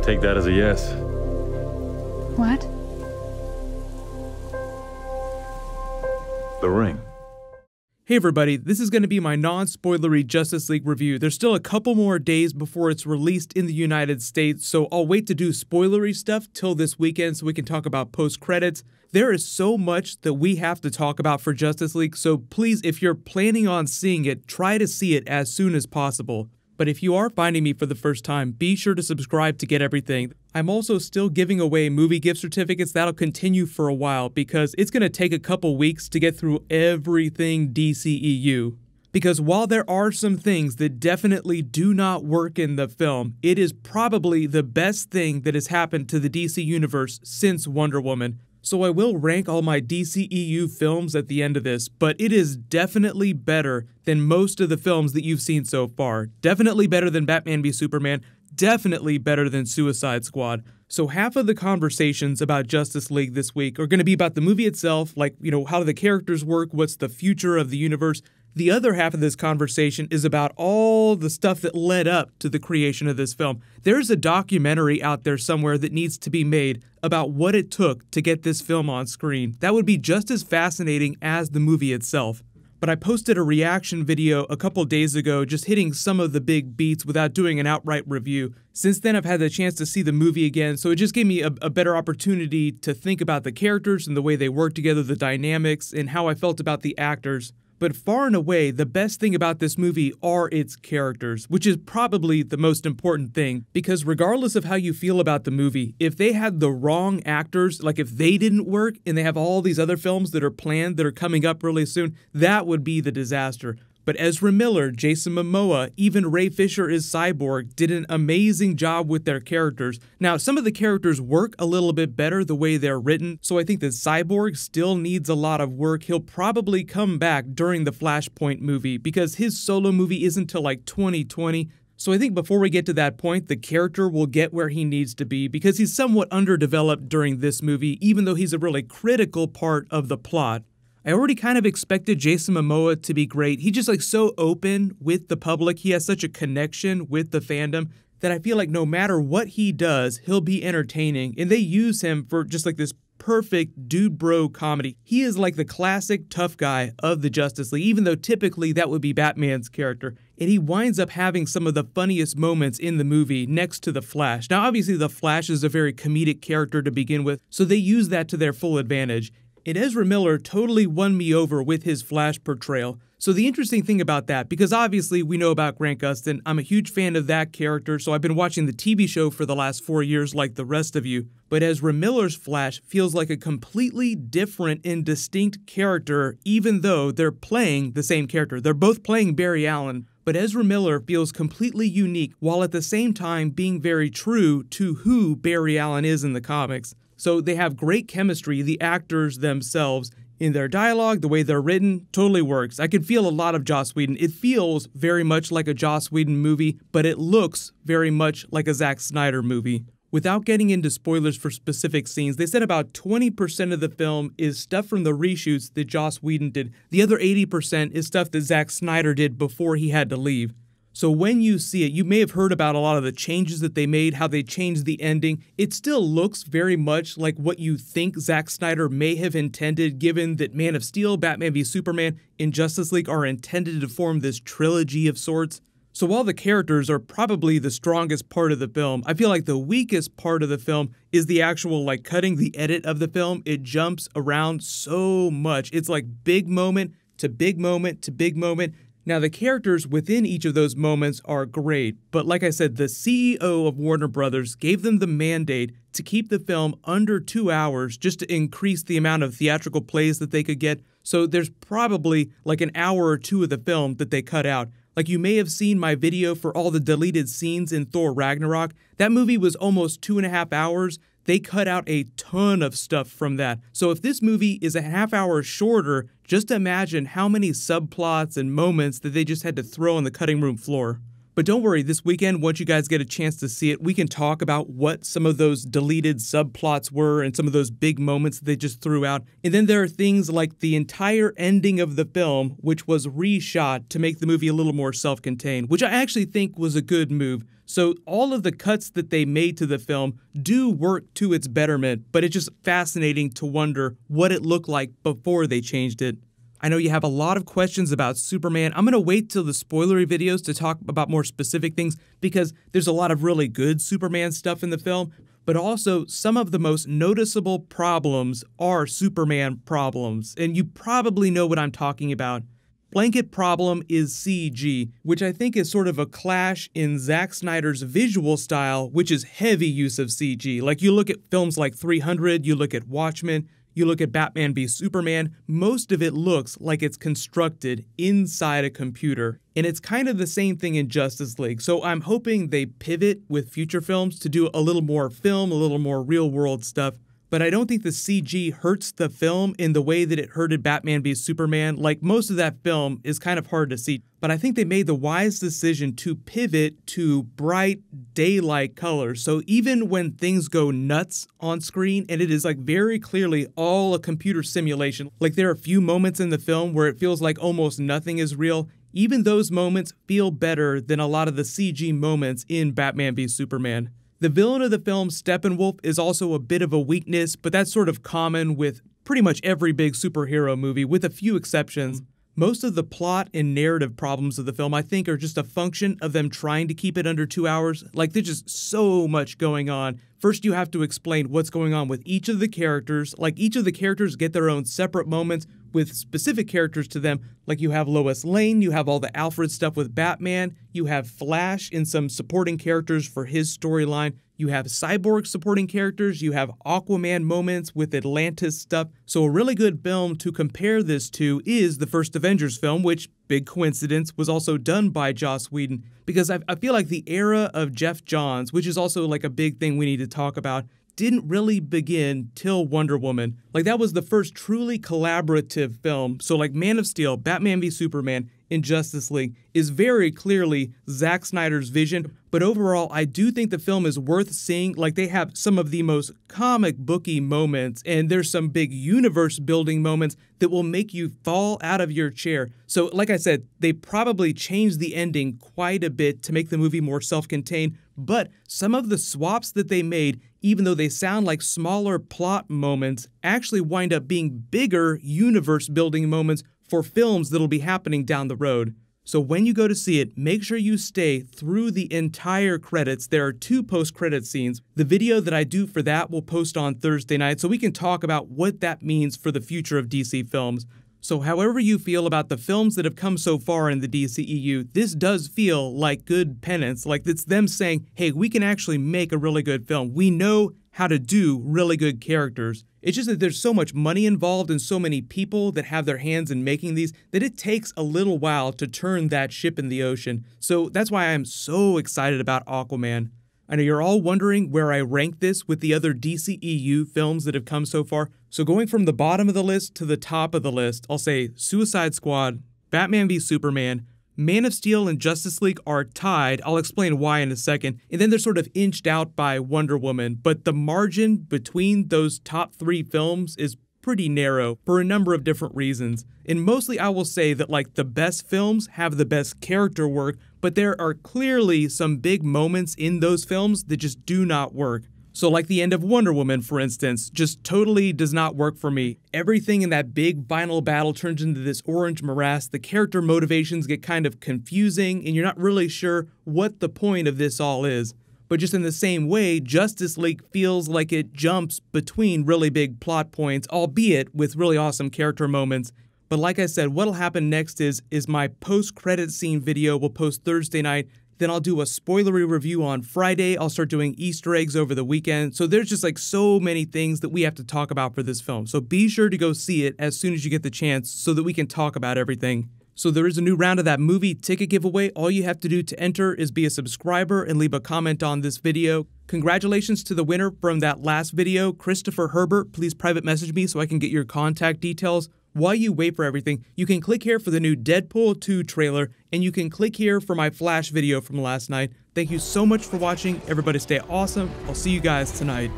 I'll take that as a yes. What? The ring. Hey everybody, this is going to be my non-spoilery Justice League review. There's still a couple more days before it's released in the United States, so I'll wait to do spoilery stuff till this weekend so we can talk about post-credits. There is so much that we have to talk about for Justice League, so please, if you're planning on seeing it, try to see it as soon as possible. But if you are finding me for the first time, be sure to subscribe to get everything. I'm also still giving away movie gift certificates that'll continue for a while because it's going to take a couple weeks to get through everything DCEU. Because while there are some things that definitely do not work in the film, it is probably the best thing that has happened to the DC Universe since Wonder Woman. So I will rank all my DCEU films at the end of this, but it is definitely better than most of the films that you've seen so far. Definitely better than Batman v Superman, definitely better than Suicide Squad. So half of the conversations about Justice League this week are going to be about the movie itself, like, you know, how do the characters work, what's the future of the universe, the other half of this conversation is about all the stuff that led up to the creation of this film. There's a documentary out there somewhere that needs to be made about what it took to get this film on screen. That would be just as fascinating as the movie itself. But I posted a reaction video a couple days ago just hitting some of the big beats without doing an outright review. Since then, I've had the chance to see the movie again, so it just gave me a, a better opportunity to think about the characters and the way they work together, the dynamics, and how I felt about the actors. But far and away, the best thing about this movie are its characters, which is probably the most important thing, because regardless of how you feel about the movie, if they had the wrong actors, like if they didn't work and they have all these other films that are planned that are coming up really soon, that would be the disaster. But Ezra Miller, Jason Momoa, even Ray Fisher is Cyborg did an amazing job with their characters. Now, some of the characters work a little bit better the way they're written, so I think that Cyborg still needs a lot of work. He'll probably come back during the Flashpoint movie because his solo movie isn't till like 2020. So I think before we get to that point, the character will get where he needs to be because he's somewhat underdeveloped during this movie, even though he's a really critical part of the plot. I already kind of expected Jason Momoa to be great. He's just like so open with the public. He has such a connection with the fandom that I feel like no matter what he does, he'll be entertaining. And they use him for just like this perfect dude bro comedy. He is like the classic tough guy of the Justice League, even though typically that would be Batman's character. And he winds up having some of the funniest moments in the movie next to The Flash. Now, obviously, The Flash is a very comedic character to begin with, so they use that to their full advantage. And Ezra Miller totally won me over with his Flash portrayal. So the interesting thing about that, because obviously we know about Grant Gustin, I'm a huge fan of that character, so I've been watching the TV show for the last four years like the rest of you, but Ezra Miller's Flash feels like a completely different and distinct character, even though they're playing the same character. They're both playing Barry Allen, but Ezra Miller feels completely unique while at the same time being very true to who Barry Allen is in the comics. So they have great chemistry, the actors themselves, in their dialogue, the way they're written, totally works. I can feel a lot of Joss Whedon. It feels very much like a Joss Whedon movie, but it looks very much like a Zack Snyder movie. Without getting into spoilers for specific scenes, they said about 20% of the film is stuff from the reshoots that Joss Whedon did. The other 80% is stuff that Zack Snyder did before he had to leave. So when you see it, you may have heard about a lot of the changes that they made, how they changed the ending. It still looks very much like what you think Zack Snyder may have intended, given that Man of Steel, Batman v Superman, and Justice League are intended to form this trilogy of sorts. So while the characters are probably the strongest part of the film, I feel like the weakest part of the film is the actual like cutting the edit of the film. It jumps around so much. It's like big moment to big moment to big moment now, the characters within each of those moments are great, but like I said, the CEO of Warner Brothers gave them the mandate to keep the film under two hours just to increase the amount of theatrical plays that they could get. So there's probably like an hour or two of the film that they cut out. Like you may have seen my video for all the deleted scenes in Thor Ragnarok. That movie was almost two and a half hours, they cut out a ton of stuff from that. So if this movie is a half hour shorter, just imagine how many subplots and moments that they just had to throw on the cutting room floor. But don't worry, this weekend, once you guys get a chance to see it, we can talk about what some of those deleted subplots were and some of those big moments they just threw out. And then there are things like the entire ending of the film, which was reshot to make the movie a little more self contained, which I actually think was a good move. So all of the cuts that they made to the film do work to its betterment, but it's just fascinating to wonder what it looked like before they changed it. I know you have a lot of questions about Superman. I'm going to wait till the spoilery videos to talk about more specific things because there's a lot of really good Superman stuff in the film, but also some of the most noticeable problems are Superman problems, and you probably know what I'm talking about. Blanket Problem is CG, which I think is sort of a clash in Zack Snyder's visual style, which is heavy use of CG. Like you look at films like 300, you look at Watchmen, you look at Batman v Superman, most of it looks like it's constructed inside a computer. And it's kind of the same thing in Justice League. So I'm hoping they pivot with future films to do a little more film, a little more real world stuff but I don't think the CG hurts the film in the way that it hurted Batman v Superman. Like most of that film is kind of hard to see, but I think they made the wise decision to pivot to bright daylight colors. So even when things go nuts on screen and it is like very clearly all a computer simulation, like there are a few moments in the film where it feels like almost nothing is real, even those moments feel better than a lot of the CG moments in Batman v Superman. The villain of the film, Steppenwolf, is also a bit of a weakness, but that's sort of common with pretty much every big superhero movie, with a few exceptions. Most of the plot and narrative problems of the film, I think, are just a function of them trying to keep it under two hours. Like, there's just so much going on. First, you have to explain what's going on with each of the characters. Like, each of the characters get their own separate moments with specific characters to them. Like you have Lois Lane, you have all the Alfred stuff with Batman, you have Flash in some supporting characters for his storyline, you have Cyborg supporting characters, you have Aquaman moments with Atlantis stuff. So, a really good film to compare this to is the first Avengers film, which, big coincidence, was also done by Joss Whedon. Because I, I feel like the era of Jeff Johns, which is also like a big thing we need to talk about, didn't really begin till Wonder Woman. Like that was the first truly collaborative film. So like Man of Steel, Batman v Superman, in Justice League is very clearly Zack Snyder's vision, but overall, I do think the film is worth seeing. Like, they have some of the most comic booky moments, and there's some big universe building moments that will make you fall out of your chair. So, like I said, they probably changed the ending quite a bit to make the movie more self contained, but some of the swaps that they made, even though they sound like smaller plot moments, actually wind up being bigger universe building moments for films that'll be happening down the road. So when you go to see it, make sure you stay through the entire credits. There are two post credit scenes. The video that I do for that will post on Thursday night so we can talk about what that means for the future of DC films. So, however you feel about the films that have come so far in the DCEU, this does feel like good penance. Like it's them saying, hey, we can actually make a really good film. We know how to do really good characters. It's just that there's so much money involved and so many people that have their hands in making these that it takes a little while to turn that ship in the ocean. So that's why I'm so excited about Aquaman. I know you're all wondering where I rank this with the other DCEU films that have come so far. So going from the bottom of the list to the top of the list, I'll say Suicide Squad, Batman v Superman, Man of Steel and Justice League are tied. I'll explain why in a second. And then they're sort of inched out by Wonder Woman. But the margin between those top three films is pretty narrow for a number of different reasons. And mostly I will say that like the best films have the best character work, but there are clearly some big moments in those films that just do not work. So, like the end of Wonder Woman, for instance, just totally does not work for me. Everything in that big final battle turns into this orange morass. The character motivations get kind of confusing, and you're not really sure what the point of this all is. But just in the same way, Justice League feels like it jumps between really big plot points, albeit with really awesome character moments. But like I said, what'll happen next is is my post-credit scene video will post Thursday night then I'll do a spoilery review on Friday. I'll start doing Easter eggs over the weekend. So there's just like so many things that we have to talk about for this film. So be sure to go see it as soon as you get the chance so that we can talk about everything. So there is a new round of that movie ticket giveaway. All you have to do to enter is be a subscriber and leave a comment on this video. Congratulations to the winner from that last video, Christopher Herbert. Please private message me so I can get your contact details. While you wait for everything, you can click here for the new Deadpool 2 trailer, and you can click here for my Flash video from last night. Thank you so much for watching. Everybody stay awesome. I'll see you guys tonight.